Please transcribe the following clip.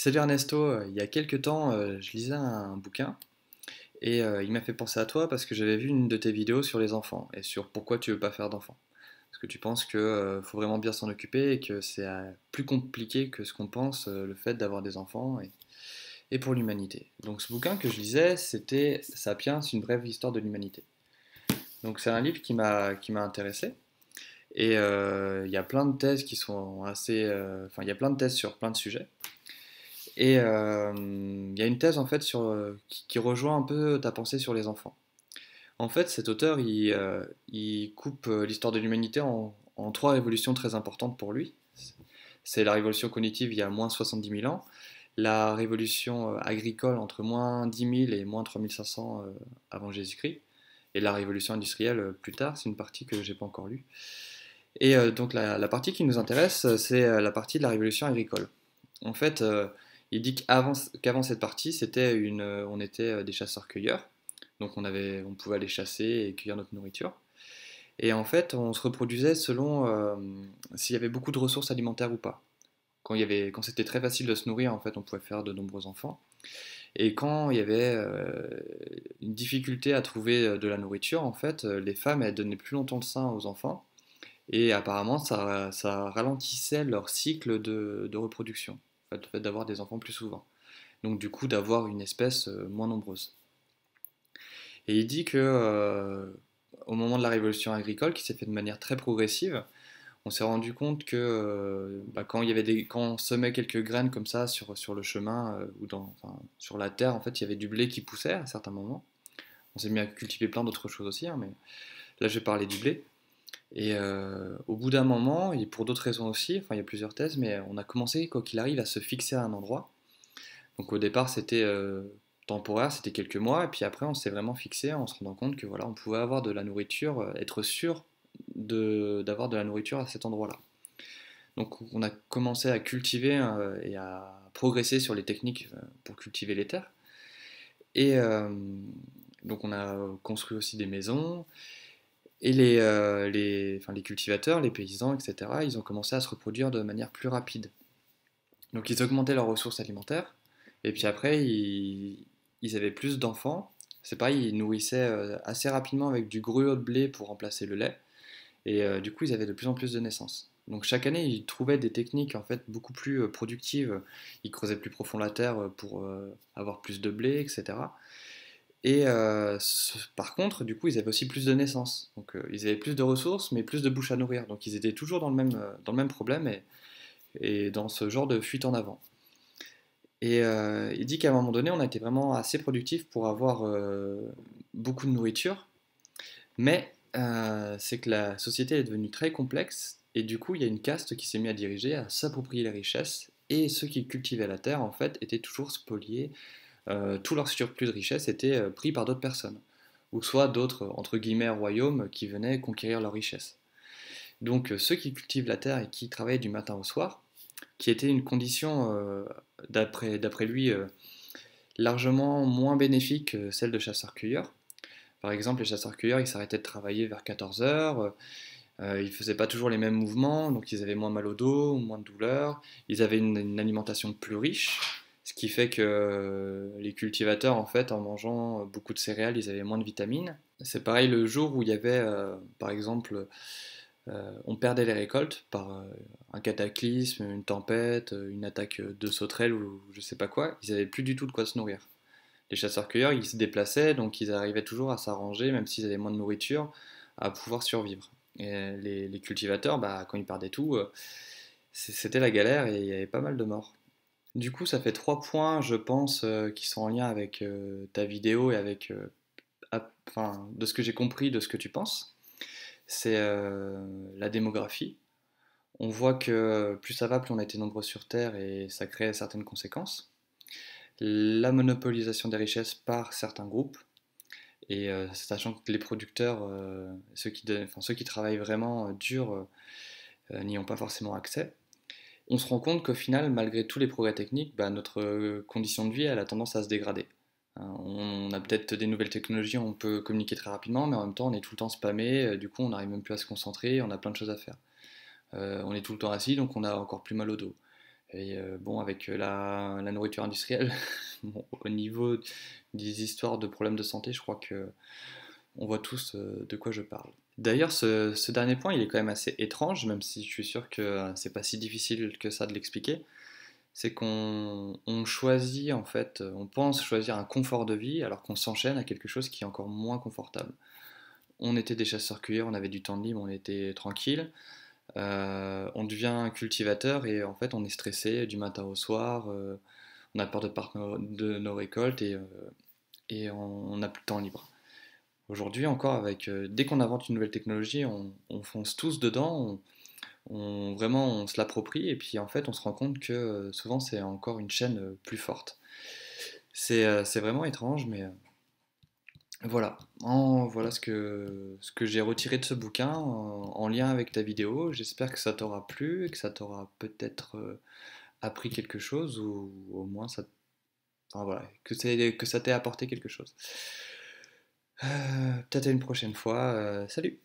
Salut Ernesto, euh, il y a quelques temps, euh, je lisais un bouquin et euh, il m'a fait penser à toi parce que j'avais vu une de tes vidéos sur les enfants et sur pourquoi tu veux pas faire d'enfants. Parce que tu penses qu'il faut vraiment bien s'en occuper et que c'est plus compliqué que ce qu'on pense le fait d'avoir des enfants et, pour l'humanité. Donc ce bouquin que je lisais, c'était Sapiens, une brève histoire de l'humanité. Donc c'est un livre qui m'a intéressé. Et il y a plein de thèses qui sont assez... Enfin, il y a plein de thèses sur plein de sujets. Et euh, il y a une thèse en fait sur, euh, qui, rejoint un peu ta pensée sur les enfants. En fait, cet auteur, il, euh, coupe l'histoire de l'humanité en, trois révolutions très importantes pour lui. C'est la révolution cognitive il y a moins 70 000 ans, la révolution agricole entre moins 10 000 et moins 3500 avant Jésus-Christ, et la révolution industrielle plus tard. C'est une partie que j'ai pas encore lue. Et donc la, la, partie qui nous intéresse, c'est la partie de la révolution agricole. En fait, il dit qu'avant cette partie, c'était une, euh, on était euh, des chasseurs-cueilleurs. Donc on, avait, on pouvait aller chasser et cueillir notre nourriture. Et en fait, on se reproduisait selon euh, s'il y avait beaucoup de ressources alimentaires ou pas. Quand, il y avait, quand c'était très facile de se nourrir, en fait, on pouvait faire de nombreux enfants. Et quand il y avait une difficulté à trouver de la nourriture, en fait, les femmes, elles donnaient plus longtemps le sein aux enfants. Et apparemment, ça, ralentissait leur cycle de reproduction le fait d'avoir des enfants plus souvent. Donc du coup d'avoir une espèce euh, moins nombreuse. Et il dit que euh, au moment de la révolution agricole, qui s'est faite de manière très progressive, on s'est rendu compte que euh, bah, quand, il y avait des, quand on semait quelques graines comme ça sur, sur le chemin ou dans, sur la terre, en fait, il y avait du blé qui poussait à certains moments. On s'est mis à cultiver plein d'autres choses aussi, hein, mais là je vais parler du blé. Et euh, au bout d'un moment, et pour d'autres raisons aussi, enfin il y a plusieurs thèses, mais on a commencé, quoi qu'il arrive, à se fixer à un endroit. Donc au départ, c'était euh, temporaire, c'était quelques mois, et puis après, on s'est vraiment fixé en se rendant compte que voilà, on pouvait avoir de la nourriture, euh, être sûr d'avoir de, la nourriture à cet endroit-là. Donc on a commencé à cultiver et à progresser sur les techniques pour cultiver les terres. Et donc on a construit aussi des maisons. Et les, euh, les, cultivateurs, les paysans, etc., ils ont commencé à se reproduire de manière plus rapide. Donc ils augmentaient leurs ressources alimentaires, et puis après, ils, avaient plus d'enfants. C'est pareil, ils nourrissaient euh, assez rapidement avec du gruau de blé pour remplacer le lait, et euh, du coup, ils avaient de plus en plus de naissances. Donc chaque année, ils trouvaient des techniques en fait beaucoup plus productives. Ils creusaient plus profond la terre pour avoir plus de blé, etc. Et euh, par contre, du coup, ils avaient aussi plus de naissances. Donc, euh, ils avaient plus de ressources, mais plus de bouches à nourrir. Donc, ils étaient toujours dans le même, euh, dans le même problème et, dans ce genre de fuite en avant. Et il dit qu'à un moment donné, on a été vraiment assez productif pour avoir beaucoup de nourriture. Mais c'est que la société est devenue très complexe. Et du coup, il y a une caste qui s'est mise à diriger, à s'approprier les richesses. Et ceux qui cultivaient la terre, en fait, étaient toujours spoliés euh, tout leur surplus de richesse était euh, pris par d'autres personnes, ou soit d'autres, entre guillemets, royaumes qui venaient conquérir leur richesse. Donc euh, ceux qui cultivent la terre et qui travaillent du matin au soir, qui était une condition, d'après lui, largement moins bénéfique que celle de chasseurs-cueilleurs. Par exemple, les chasseurs-cueilleurs, ils s'arrêtaient de travailler vers 14 heures, ils ne faisaient pas toujours les mêmes mouvements, donc ils avaient moins mal au dos, moins de douleurs, ils avaient une alimentation plus riche, qui fait que euh, les cultivateurs, en fait, en mangeant euh, beaucoup de céréales, ils avaient moins de vitamines. C'est pareil le jour où il y avait, euh, par exemple, on perdait les récoltes par un cataclysme, une tempête, une attaque de sauterelles ou je sais pas quoi, ils n'avaient plus du tout de quoi se nourrir. Les chasseurs-cueilleurs, ils se déplaçaient, donc ils arrivaient toujours à s'arranger, même s'ils avaient moins de nourriture, à pouvoir survivre. Et les, cultivateurs, bah, quand ils perdaient tout, c'était la galère et il y avait pas mal de morts. Du coup, ça fait trois points, je pense, euh, qui sont en lien avec euh, ta vidéo et avec, euh, enfin, de ce que j'ai compris, de ce que tu penses. C'est la démographie. On voit que plus ça va, plus on a été nombreux sur Terre et ça crée certaines conséquences. La monopolisation des richesses par certains groupes. Et sachant que les producteurs, ceux, qui, travaillent vraiment dur, n'y ont pas forcément accès on se rend compte qu'au final, malgré tous les progrès techniques, bah, notre euh, condition de vie elle a tendance à se dégrader. Hein, on a peut-être des nouvelles technologies, on peut communiquer très rapidement, mais en même temps, on est tout le temps spammé, euh, du coup, on n'arrive même plus à se concentrer, on a plein de choses à faire. Euh, on est tout le temps assis, donc on a encore plus mal au dos. Et bon, avec la, nourriture industrielle, au niveau des histoires de problèmes de santé, je crois que on voit tous euh, de quoi je parle. D'ailleurs, ce, dernier point, il est quand même assez étrange, même si je suis sûr que c'est pas si difficile que ça de l'expliquer. C'est qu'on choisit, en fait, on pense choisir un confort de vie alors qu'on s'enchaîne à quelque chose qui est encore moins confortable. On était des chasseurs-cueilleurs, on avait du temps de libre, on était tranquille. Euh, on devient un cultivateur et en fait, on est stressé du matin au soir. Euh, on a peur de, part de nos récoltes et, et on n'a plus de temps libre. Aujourd'hui encore, avec, euh, dès qu'on invente une nouvelle technologie, on, fonce tous dedans, on, vraiment on se l'approprie, et puis en fait on se rend compte que euh, souvent c'est encore une chaîne euh, plus forte. C'est vraiment étrange, mais voilà. voilà ce que, j'ai retiré de ce bouquin en, lien avec ta vidéo. J'espère que ça t'aura plu, et que ça t'aura peut-être appris quelque chose, ou, au moins ça... que, que ça t'ait apporté quelque chose. Euh, peut-être une prochaine fois. Euh, salut